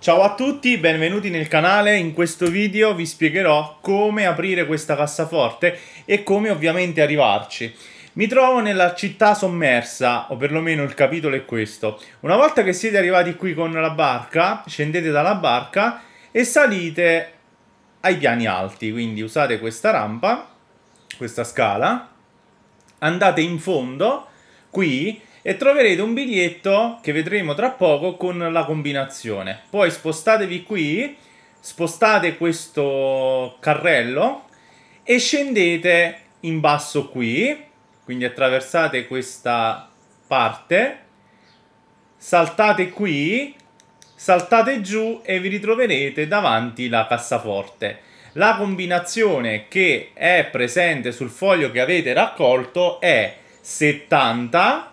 Ciao a tutti, benvenuti nel canale. In questo video vi spiegherò come aprire questa cassaforte e come ovviamente arrivarci. Mi trovo nella città sommersa, o perlomeno il capitolo è questo. Una volta che siete arrivati qui con la barca, scendete dalla barca e salite ai piani alti, quindi usate questa rampa, questa scala, andate in fondo, qui, e troverete un biglietto che vedremo tra poco con la combinazione. Poi spostatevi qui, spostate questo carrello e scendete in basso qui, quindi attraversate questa parte, saltate qui, saltate giù e vi ritroverete davanti la cassaforte. La combinazione che è presente sul foglio che avete raccolto è 70